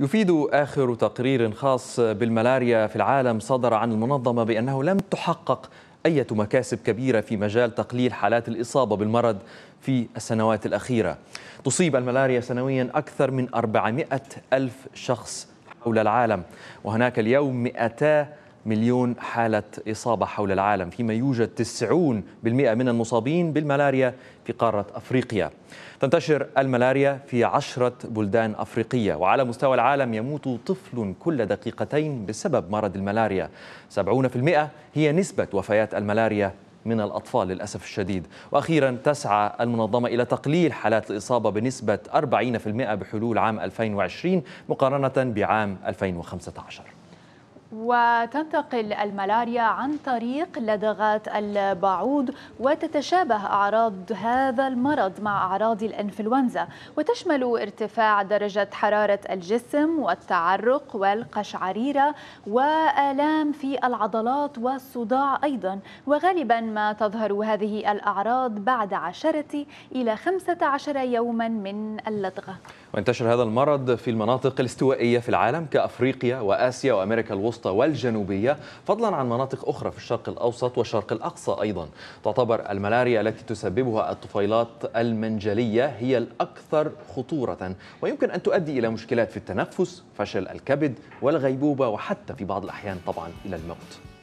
يفيد آخر تقرير خاص بالملاريا في العالم صدر عن المنظمة بأنه لم تحقق أي مكاسب كبيرة في مجال تقليل حالات الإصابة بالمرض في السنوات الأخيرة تصيب الملاريا سنويا أكثر من 400 ألف شخص حول العالم وهناك اليوم 200 مليون حالة إصابة حول العالم فيما يوجد 90% من المصابين بالملاريا في قارة أفريقيا تنتشر الملاريا في عشرة بلدان أفريقية وعلى مستوى العالم يموت طفل كل دقيقتين بسبب مرض الملاريا 70% هي نسبة وفيات الملاريا من الأطفال للأسف الشديد وأخيرا تسعى المنظمة إلى تقليل حالات الإصابة بنسبة 40% بحلول عام 2020 مقارنة بعام 2015 وتنتقل الملاريا عن طريق لدغات البعوض وتتشابه أعراض هذا المرض مع أعراض الإنفلونزا وتشمل ارتفاع درجة حرارة الجسم والتعرق والقشعريرة وآلام في العضلات والصداع أيضا وغالبا ما تظهر هذه الأعراض بعد عشرة إلى خمسة عشر يوما من اللدغة وانتشر هذا المرض في المناطق الاستوائية في العالم كأفريقيا وآسيا وأمريكا الوسطى الوسطى والجنوبية فضلا عن مناطق أخرى في الشرق الأوسط والشرق الأقصى أيضا تعتبر الملاريا التي تسببها الطفيلات المنجلية هي الأكثر خطورة ويمكن أن تؤدي إلى مشكلات في التنفس فشل الكبد والغيبوبة وحتى في بعض الأحيان طبعا إلى الموت